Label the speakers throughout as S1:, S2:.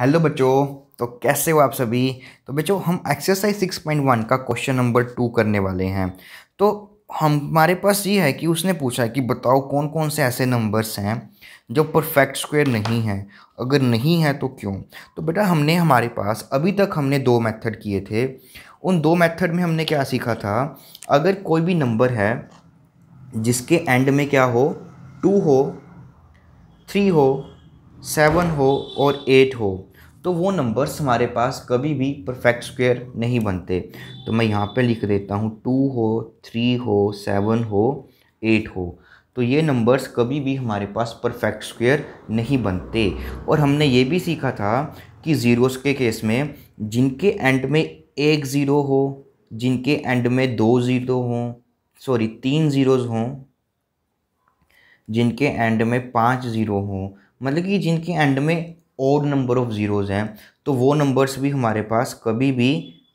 S1: hello बच्चों तो कैसे हो आप सभी तो बच्चों हम एक्सरसाइज सिक्स पॉइंट वन का क्वेश्चन नंबर टू करने वाले हैं तो हमारे पास ये है कि उसने पूछा है कि बताओ कौन कौन से ऐसे नंबर्स हैं जो परफेक्ट स्क्वायर नहीं हैं अगर नहीं है तो क्यों तो बेटा हमने हमारे पास अभी तक हमने दो मेथड किए थे उन दो मेथड में हमने क्या सीखा था अगर कोई भी नंबर है जिसके एंड में क्या हो टू हो थ्री हो सेवन हो और एट हो तो वो नंबर्स हमारे पास कभी भी परफेक्ट स्क्वायर नहीं बनते तो मैं यहाँ पे लिख देता हूँ टू हो थ्री हो सेवन हो एट हो तो ये नंबर्स कभी भी हमारे पास परफेक्ट स्क्वायर नहीं बनते और हमने ये भी सीखा था कि ज़ीरोस के केस में जिनके एंड में एक ज़ीरो हो जिनके एंड में दो ज़ीरो हों सॉरी तीन ज़ीरोज़ हों जिनके एंड में पाँच ज़ीरो हों मतलब कि जिनके एंड में और नंबर ऑफ ज़ीरोज़ हैं तो वो नंबर्स भी हमारे पास कभी भी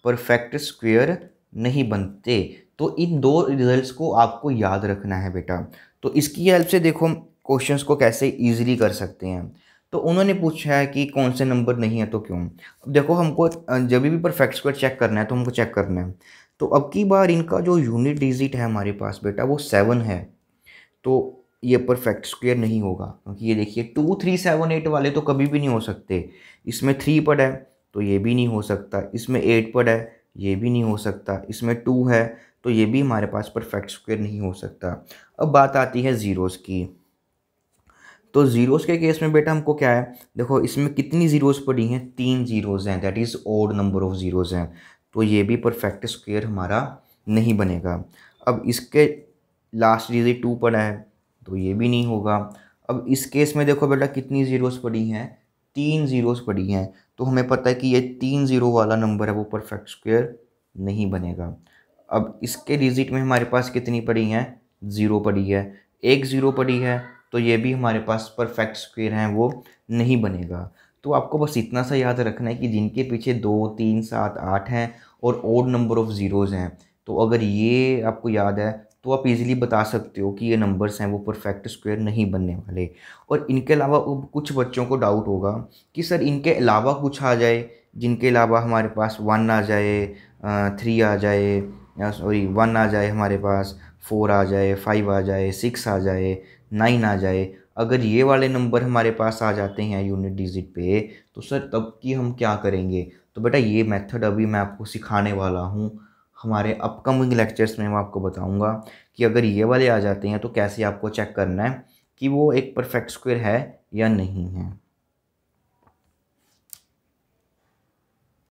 S1: परफेक्ट स्क्वेयर नहीं बनते तो इन दो रिजल्ट्स को आपको याद रखना है बेटा तो इसकी हेल्प से देखो क्वेश्चंस को कैसे इजीली कर सकते हैं तो उन्होंने पूछा है कि कौन से नंबर नहीं है तो क्यों अब देखो हमको जब भी परफेक्ट स्क्वायर चेक करना है तो हमको चेक करना है तो अब की बार इनका जो यूनिट डिजिट है हमारे पास बेटा वो सेवन है तो ये परफेक्ट स्क्वेयर नहीं होगा क्योंकि ये देखिए टू थ्री सेवन एट वाले तो कभी भी नहीं हो सकते इसमें थ्री पड़ है तो ये भी नहीं हो सकता इसमें एट पड़ है ये भी नहीं हो सकता इसमें टू है तो ये भी हमारे पास परफेक्ट स्क्वेयर नहीं हो सकता अब बात आती है ज़ीरोज़ की तो ज़ीरोज़ के केस में बेटा हमको क्या है देखो इसमें कितनी ज़ीरोज़ पड़ी हैं तीन ज़ीरोज़ हैं that is odd number of zeros हैं तो ये भी परफेक्ट स्क्वायर हमारा नहीं बनेगा अब इसके लास्ट डिजिट टू पड़ा है तो ये भी नहीं होगा अब इस केस में देखो बेटा कितनी ज़ीरोज़ पड़ी हैं तीन ज़ीरोज़ पड़ी हैं तो हमें पता है कि ये तीन ज़ीरो वाला नंबर है वो परफेक्ट स्क्वेयर नहीं बनेगा अब इसके डिजिट में हमारे पास कितनी पड़ी हैं ज़ीरो पड़ी है एक ज़ीरो पड़ी है तो ये भी हमारे पास परफेक्ट स्क्वेयर हैं वो नहीं बनेगा तो आपको बस इतना सा याद रखना है कि जिनके पीछे दो तीन सात आठ हैं और ओड नंबर ऑफ़ ज़ीरोज़ हैं तो अगर ये आपको याद है तो आप इजीली बता सकते हो कि ये नंबर्स हैं वो परफेक्ट स्क्वायर नहीं बनने वाले और इनके अलावा कुछ बच्चों को डाउट होगा कि सर इनके अलावा कुछ आ जाए जिनके अलावा हमारे पास वन आ जाए थ्री आ जाए सॉरी वन आ जाए हमारे पास फोर आ जाए फाइव आ जाए सिक्स आ जाए नाइन आ जाए अगर ये वाले नंबर हमारे पास आ जाते हैं यूनिट डिजिट पे तो सर तब की हम क्या करेंगे तो बेटा ये मेथड अभी मैं आपको सिखाने वाला हूँ हमारे अपकमिंग लेक्चर्स में मैं आपको बताऊंगा कि अगर ये वाले आ जाते हैं तो कैसे आपको चेक करना है कि वो एक परफेक्ट स्क्वायर है या नहीं है